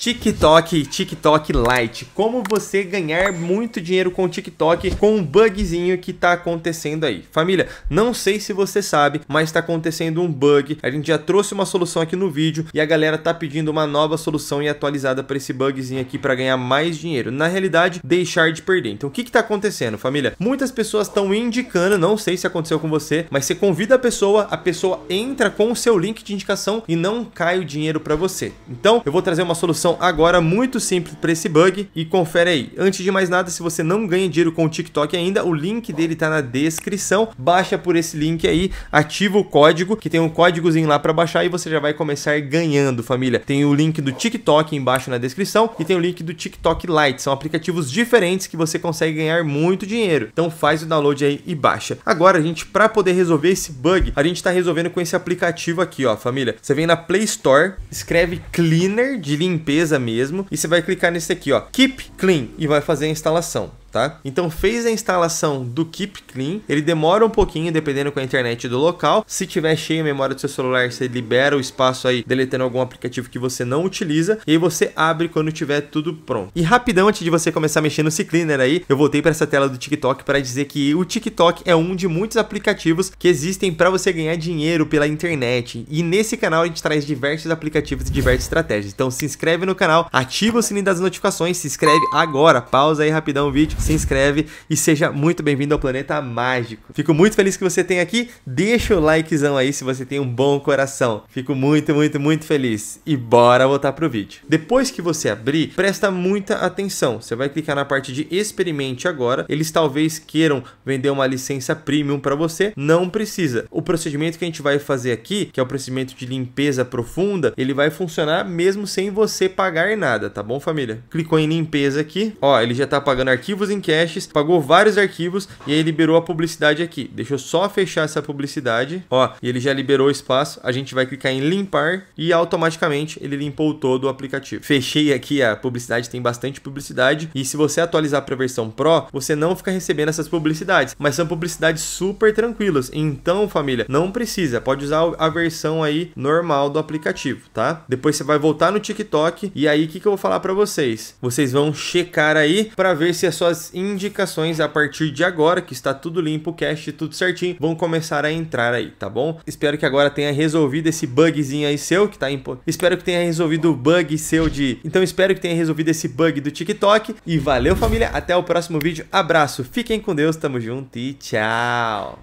TikTok, TikTok Lite. Como você ganhar muito dinheiro com o TikTok com um bugzinho que tá acontecendo aí. Família, não sei se você sabe, mas tá acontecendo um bug. A gente já trouxe uma solução aqui no vídeo e a galera tá pedindo uma nova solução e atualizada para esse bugzinho aqui para ganhar mais dinheiro. Na realidade, deixar de perder. Então, o que que tá acontecendo, família? Muitas pessoas estão indicando, não sei se aconteceu com você, mas você convida a pessoa, a pessoa entra com o seu link de indicação e não cai o dinheiro para você. Então, eu vou trazer uma solução solução agora muito simples para esse bug e confere aí. Antes de mais nada, se você não ganha dinheiro com o TikTok ainda, o link dele está na descrição. Baixa por esse link aí, ativa o código, que tem um códigozinho lá para baixar e você já vai começar ganhando, família. Tem o link do TikTok embaixo na descrição e tem o link do TikTok Lite. São aplicativos diferentes que você consegue ganhar muito dinheiro. Então faz o download aí e baixa. Agora, gente, para poder resolver esse bug, a gente está resolvendo com esse aplicativo aqui, ó, família. Você vem na Play Store, escreve Cleaner de limpeza limpeza mesmo. E você vai clicar nesse aqui, ó, Keep Clean, e vai fazer a instalação tá? Então fez a instalação do Keep Clean, ele demora um pouquinho dependendo com a internet do local. Se tiver cheia a memória do seu celular, você libera o espaço aí deletando algum aplicativo que você não utiliza e aí você abre quando tiver tudo pronto. E rapidão antes de você começar mexendo no Cleaner aí, eu voltei para essa tela do TikTok para dizer que o TikTok é um de muitos aplicativos que existem para você ganhar dinheiro pela internet. E nesse canal a gente traz diversos aplicativos e diversas estratégias. Então se inscreve no canal, ativa o sininho das notificações, se inscreve agora, pausa aí rapidão o vídeo se inscreve e seja muito bem-vindo ao Planeta Mágico. Fico muito feliz que você tem aqui. Deixa o likezão aí se você tem um bom coração. Fico muito, muito, muito feliz. E bora voltar pro vídeo. Depois que você abrir, presta muita atenção. Você vai clicar na parte de experimente agora. Eles talvez queiram vender uma licença premium para você. Não precisa. O procedimento que a gente vai fazer aqui, que é o procedimento de limpeza profunda, ele vai funcionar mesmo sem você pagar nada, tá bom, família? Clicou em limpeza aqui. Ó, ele já tá pagando arquivos em encaches, pagou vários arquivos e aí liberou a publicidade aqui. Deixa eu só fechar essa publicidade. Ó, e ele já liberou o espaço. A gente vai clicar em limpar e automaticamente ele limpou todo o aplicativo. Fechei aqui a publicidade, tem bastante publicidade. E se você atualizar para a versão Pro, você não fica recebendo essas publicidades. Mas são publicidades super tranquilas. Então, família, não precisa. Pode usar a versão aí normal do aplicativo, tá? Depois você vai voltar no TikTok e aí o que, que eu vou falar para vocês? Vocês vão checar aí para ver se as suas indicações a partir de agora, que está tudo limpo, cache tudo certinho, vão começar a entrar aí, tá bom? Espero que agora tenha resolvido esse bugzinho aí seu, que tá em... Espero que tenha resolvido o bug seu de... Então espero que tenha resolvido esse bug do TikTok. E valeu, família! Até o próximo vídeo. Abraço, fiquem com Deus, tamo junto e tchau!